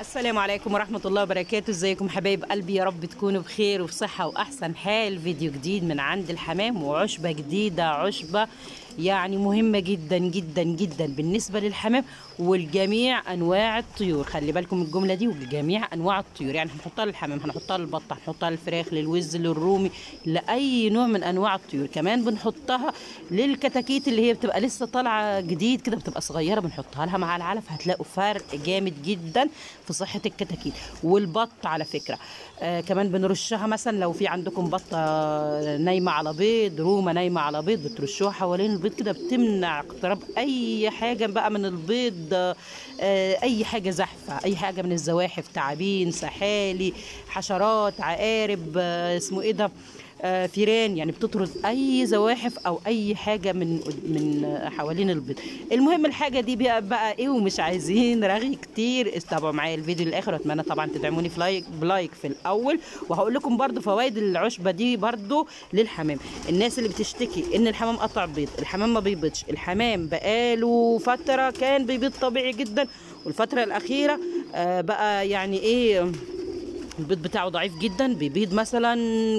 السلام عليكم ورحمة الله وبركاته ازيكم حبايب قلبي يا رب تكونوا بخير وفي صحة وأحسن حال فيديو جديد من عند الحمام وعشبة جديدة عشبة يعني مهمة جدا جدا جدا بالنسبة للحمام ولجميع أنواع الطيور خلي بالكم الجملة دي ولجميع أنواع الطيور يعني هنحطها للحمام هنحطها للبطة هنحطها للفراخ للوز للرومي لأي نوع من أنواع الطيور كمان بنحطها للكتاكيت اللي هي بتبقى لسه طالعة جديد كده بتبقى صغيرة بنحطها لها مع العلف هتلاقوا فرق جامد جدا في صحة الكتاكيت والبط على فكرة آه كمان بنرشها مثلا لو في عندكم بطة نايمة على بيض رومة نايمة على بيض بترشوها حوالين البيض البيض كده بتمنع اقتراب اي حاجه بقى من البيض آه، اي حاجه زحفه اي حاجه من الزواحف تعابين سحالي حشرات عقارب آه، اسمه ايه ده آه، ثيران يعني بتطرد اي زواحف او اي حاجه من من حوالين البيض المهم الحاجه دي بقى, بقى ايه ومش عايزين رغي كتير استابعوا معايا الفيديو للاخر واتمنى طبعا تدعموني في لايك بلايك في الاول وهقول لكم برده فوائد العشبه دي برده للحمام الناس اللي بتشتكي ان الحمام قطع بيض الحمام ما بيبيضش الحمام بقاله فتره كان بيبيض طبيعي جدا والفتره الاخيره آه، بقى يعني ايه البيض بتاعه ضعيف جدا بيبيض مثلا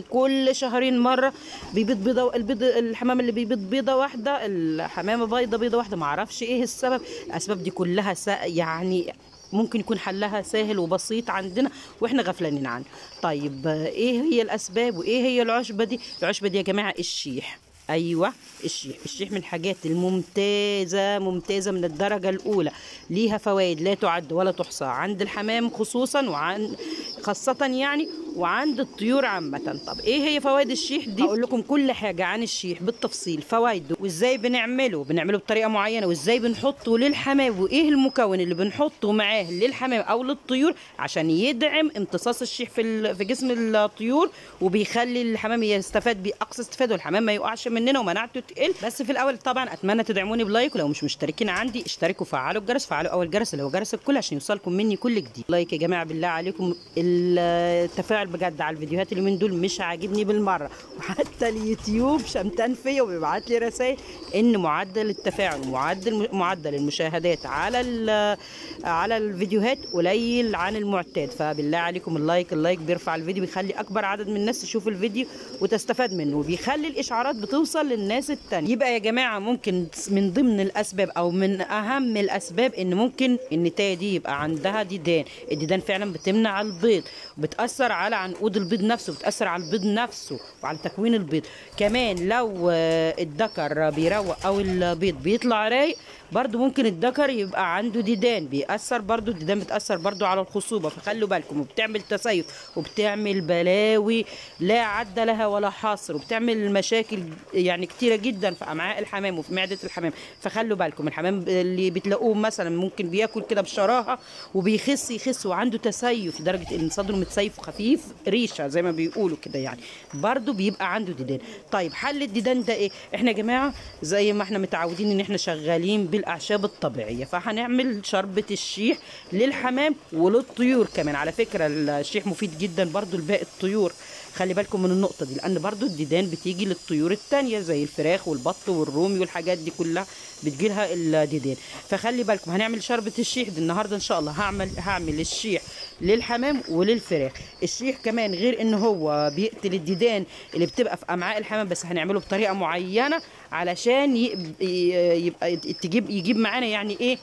كل شهرين مره بيبيض بيضه البيض الحمام اللي بيبيض بيضه واحده الحمامه بيضه بيضه واحده معرفش ايه السبب الاسباب دي كلها يعني ممكن يكون حلها سهل وبسيط عندنا واحنا غفلانين عنه طيب ايه هي الاسباب وايه هي العشبه دي العشبه دي يا جماعه الشيح ايوه الشيح الشيح من الحاجات الممتازه ممتازه من الدرجه الاولى ليها فوائد لا تعد ولا تحصى عند الحمام خصوصا وعن خاصه يعني وعند الطيور عامه طب ايه هي فوائد الشيح دي هقول لكم كل حاجه عن الشيح بالتفصيل فوائده وازاي بنعمله بنعمله بطريقه معينه وازاي بنحطه للحمام وايه المكون اللي بنحطه معاه للحمام او للطيور عشان يدعم امتصاص الشيح في في جسم الطيور وبيخلي الحمام يستفاد بيه اقصى استفاده والحمام ما يقعش من مننا ومناعته تقل بس في الاول طبعا اتمنى تدعموني بلايك ولو مش مشتركين عندي اشتركوا وفعلوا الجرس فعلوا اول جرس اللي هو جرس الكل عشان يوصلكم مني كل جديد لايك يا جماعه بالله عليكم التفاعل بجد على الفيديوهات اليومين دول مش عاجبني بالمره وحتى اليوتيوب شمتان فيا وبيبعت لي رسائل ان معدل التفاعل معدل معدل المشاهدات على على الفيديوهات قليل عن المعتاد فبالله عليكم اللايك اللايك بيرفع الفيديو بيخلي اكبر عدد من الناس تشوف الفيديو وتستفاد منه وبيخلي الاشعارات بتوصل توصل للناس التانية يبقى يا جماعة ممكن من ضمن الأسباب أو من أهم الأسباب إن ممكن النتاية دي يبقى عندها ديدان الديدان فعلا بتمنع البيض بتأثر على عنقود البيض نفسه بتأثر على البيض نفسه وعلى تكوين البيض كمان لو الذكر بيروق أو البيض بيطلع رايق برضو ممكن الذكر يبقى عنده ديدان بيأثر برضو الديدان بتأثر برضو على الخصوبة فخلوا بالكم وبتعمل تسيف وبتعمل بلاوي لا عد لها ولا حصر وبتعمل مشاكل يعني كتيرة جدا في أمعاء الحمام وفي معدة الحمام فخلوا بالكم الحمام اللي بتلاقوه مثلا ممكن بياكل كده بشراهة وبيخس يخس وعنده تسيف لدرجة إن صدره متسيف خفيف ريشة زي ما بيقولوا كده يعني برضو بيبقى عنده ديدان طيب حل الديدان ده إيه؟ إحنا يا جماعة زي ما إحنا متعودين إن إحنا شغالين الأعشاب الطبيعية فهنعمل شربة الشيح للحمام وللطيور كمان على فكرة الشيح مفيد جدا برضو لباقي الطيور خلي بالكم من النقطه دي لان برضو الديدان بتيجي للطيور التانية زي الفراخ والبط والرومي والحاجات دي كلها بتجي لها الديدان فخلي بالكم هنعمل شربه الشيح دي النهارده ان شاء الله هعمل هعمل الشيح للحمام وللفراخ الشيح كمان غير ان هو بيقتل الديدان اللي بتبقى في امعاء الحمام بس هنعمله بطريقه معينه علشان يبقى, يبقى تجيب يجيب معانا يعني ايه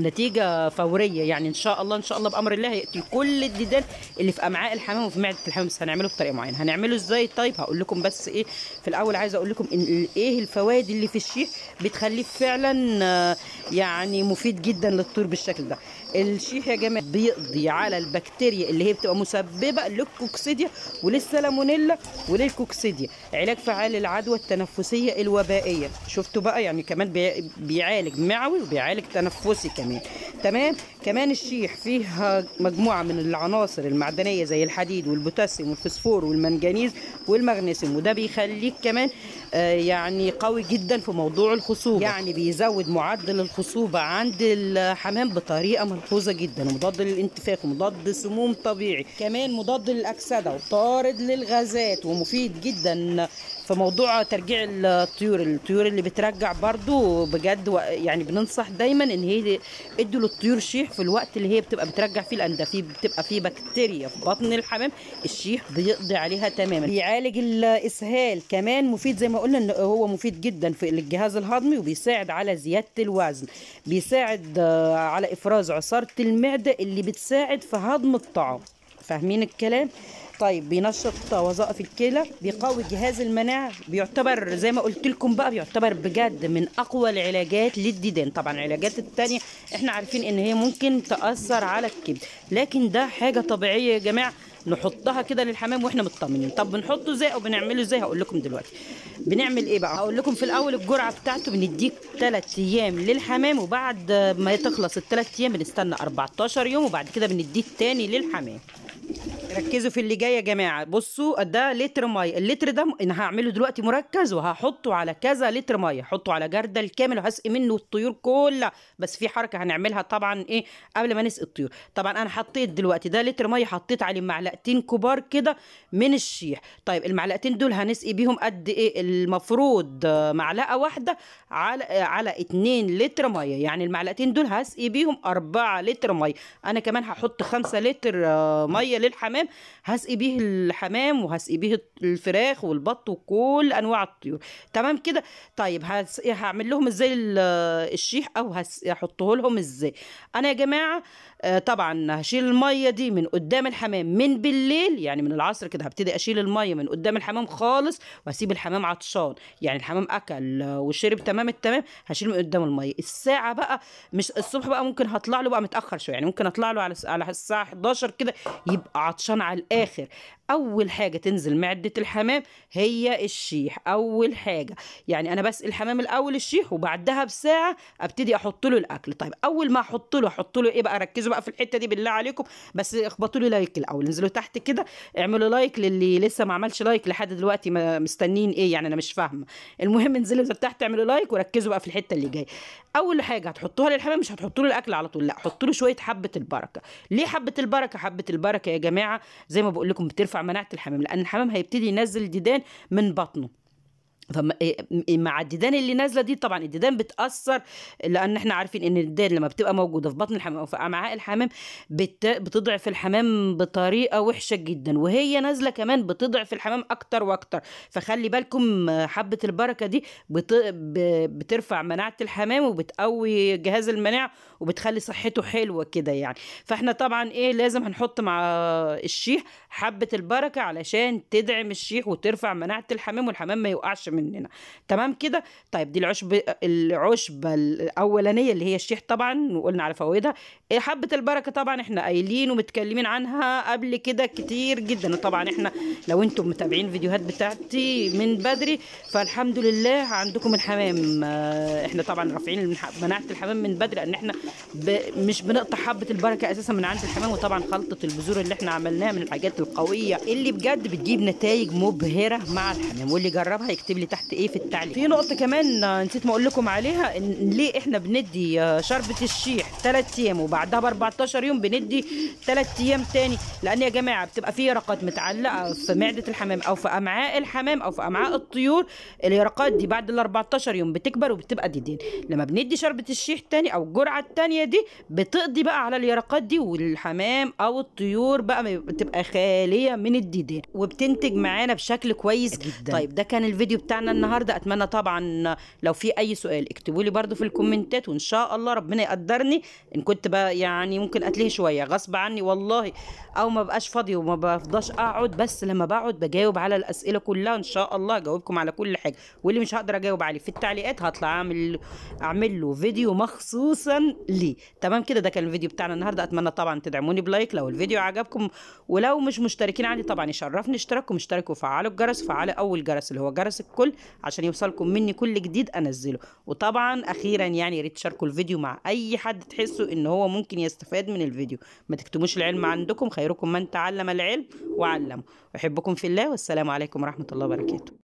نتيجه فوريه يعني ان شاء الله ان شاء الله بامر الله هيقتل كل الديدان اللي في امعاء الحمام وفي معده الحمام بس هنعمله بطريقه معينه هنعمله ازاي طيب هقول لكم بس ايه في الاول عايزه اقول لكم ان ايه الفوائد اللي في الشيح بتخليه فعلا آه، يعني مفيد جدا للطيور بالشكل ده الشيخ يا جماعه بيقضي على البكتيريا اللي هي بتبقى مسببه للكوكسيديا وللسالمونيلا وللكوكسيديا علاج فعال للعدوى التنفسيه الوبائيه شفتوا بقى يعني كمان بيعالج معوي وبيعالج تنفسي كمان تمام كمان الشيح فيها مجموعه من العناصر المعدنيه زي الحديد والبوتاسيوم والفسفور والمنجنيز والمغنيسيوم وده بيخليك كمان آه يعني قوي جدا في موضوع الخصوبه يعني بيزود معدل الخصوبه عند الحمام بطريقه ملحوظه جدا ومضاد للانتفاخ ومضاد سموم طبيعي كمان مضاد للاكسده وطارد للغازات ومفيد جدا في موضوع ترجيع الطيور الطيور اللي بترجع برضو بجد يعني بننصح دايما ان هي ادوا للطيور شيح في الوقت اللي هي بتبقى بترجع فيه لان ده في بتبقى فيه بكتيريا في بطن الحمام الشيح بيقضي عليها تماما بيعالج الاسهال كمان مفيد زي ما قلنا ان هو مفيد جدا في الجهاز الهضمي وبيساعد على زياده الوزن بيساعد على افراز عصاره المعده اللي بتساعد في هضم الطعام فاهمين الكلام طيب بينشط وظائف الكلى بيقوي جهاز المناعه بيعتبر زي ما قلت لكم بقى بيعتبر بجد من اقوى العلاجات للديدان طبعا العلاجات التانية احنا عارفين ان هي ممكن تاثر على الكبد لكن ده حاجه طبيعيه يا جماعه نحطها كده للحمام واحنا مطمنين طب بنحطه ازاي او بنعمله ازاي هقول لكم دلوقتي بنعمل ايه بقى هقول لكم في الاول الجرعه بتاعته بنديك 3 ايام للحمام وبعد ما تخلص الثلاث ايام بنستنى 14 يوم وبعد كده بنديه تاني للحمام ركزوا في اللي جاي يا جماعه بصوا ده لتر ميه اللتر ده انا هعمله دلوقتي مركز وهحطه على كذا لتر ميه هحطه على جردل كامل وهسقي منه الطيور كلها بس في حركه هنعملها طبعا ايه قبل ما نسقي الطيور طبعا انا حطيت دلوقتي ده لتر ميه حطيت عليه معلقتين كبار كده من الشيح طيب المعلقتين دول هنسقي بيهم قد ايه المفروض معلقه واحده على على 2 لتر ميه يعني المعلقتين دول هسقي بيهم 4 لتر ميه انا كمان هحط 5 لتر ميه للحمام الحمام هسقي بيه الحمام وهسقي بيه الفراخ والبط وكل انواع الطيور تمام كده طيب هعمل لهم ازاي الشيح او هحطه لهم ازاي انا يا جماعه آه، طبعا هشيل الميه دي من قدام الحمام من بالليل يعني من العصر كده هبتدي اشيل الميه من قدام الحمام خالص وهسيب الحمام عطشان يعني الحمام اكل وشرب تمام التمام هشيل من قدام الميه الساعه بقى مش الصبح بقى ممكن هطلع له بقى متاخر شويه يعني ممكن اطلع له على على الساعه 11 كده يبقى عطشان على الاخر اول حاجه تنزل معده الحمام هي الشيح اول حاجه يعني انا بس الحمام الاول الشيح وبعدها بساعه ابتدي احط له الاكل طيب اول ما احط له احط له ايه بقى ركزوا بقى في الحته دي بالله عليكم بس اخبطوا لي لايك الاول انزلوا تحت كده اعملوا لايك للي لسه ما عملش لايك لحد دلوقتي مستنين ايه يعني انا مش فاهمه المهم انزلوا تحت اعملوا لايك وركزوا بقى في الحته اللي جايه اول حاجه هتحطوها للحمام مش هتحطوا له الاكل على طول لا حطوا له شويه حبه البركه ليه حبه البركه حبه البركه يا جماعه زي ما بقول لكم بترفع مناعه الحمام لان الحمام هيبتدي ينزل الديدان من بطنه فمع إيه، إيه، الديدان اللي نازله دي طبعا الديدان بتاثر لان احنا عارفين ان الديدان لما بتبقى موجوده في بطن الحمام او في امعاء الحمام بتضعف الحمام بطريقه وحشه جدا وهي نازله كمان بتضعف الحمام اكتر واكتر فخلي بالكم حبه البركه دي بت... بترفع مناعه الحمام وبتقوي جهاز المناعه وبتخلي صحته حلوه كده يعني فاحنا طبعا ايه لازم هنحط مع الشيح حبه البركه علشان تدعم الشيح وترفع مناعه الحمام والحمام ما يوقعش مننا تمام كده طيب دي العشب العشبه الاولانيه اللي هي الشيح طبعا وقلنا على فوائدها إيه، حبه البركه طبعا احنا قايلين ومتكلمين عنها قبل كده كتير جدا وطبعا احنا لو انتم متابعين الفيديوهات بتاعتي من بدري فالحمد لله عندكم الحمام احنا طبعا رافعين مناعه الحمام من بدري لان احنا ب... مش بنقطع حبه البركه اساسا من عند الحمام وطبعا خلطه البذور اللي احنا عملناها من الحاجات القويه اللي بجد بتجيب نتائج مبهره مع الحمام واللي جربها يكتب لي اللي تحت ايه في التعليق في نقطه كمان نسيت ما اقول لكم عليها إن ليه احنا بندي آه، شربه الشيح 3 ايام وبعدها ب 14 يوم بندي 3 ايام تاني لان يا جماعه بتبقى في يرقات متعلقه في معده الحمام او في امعاء الحمام او في امعاء الطيور اليرقات دي بعد ال 14 يوم بتكبر وبتبقى ديدين لما بندي شربه الشيح تاني او الجرعه التانيه دي بتقضي بقى على اليرقات دي والحمام او الطيور بقى بتبقى خاليه من الديدين وبتنتج معانا بشكل كويس جدا طيب ده كان الفيديو بتاع بتاعنا النهارده اتمنى طبعا لو في اي سؤال اكتبوا لي برده في الكومنتات وان شاء الله ربنا يقدرني ان كنت بقى يعني ممكن اتلهي شويه غصب عني والله او ما بقاش فاضي وما بفضاش اقعد بس لما بقعد بجاوب على الاسئله كلها ان شاء الله اجاوبكم على كل حاجه واللي مش هقدر اجاوب عليه في التعليقات هطلع اعمل اعمل له فيديو مخصوصا ليه تمام كده ده كان الفيديو بتاعنا النهارده اتمنى طبعا تدعموني بلايك لو الفيديو عجبكم ولو مش مشتركين عندي طبعا يشرفني اشتراككم اشتركوا وفعلوا الجرس وفعلوا اول جرس اللي هو جرس الكل الكل عشان يوصلكم مني كل جديد انزله وطبعا اخيرا يعني ريت تشاركوا الفيديو مع اي حد تحسوا ان هو ممكن يستفاد من الفيديو ما تكتموش العلم عندكم خيركم من تعلم العلم وعلمه احبكم في الله والسلام عليكم ورحمه الله وبركاته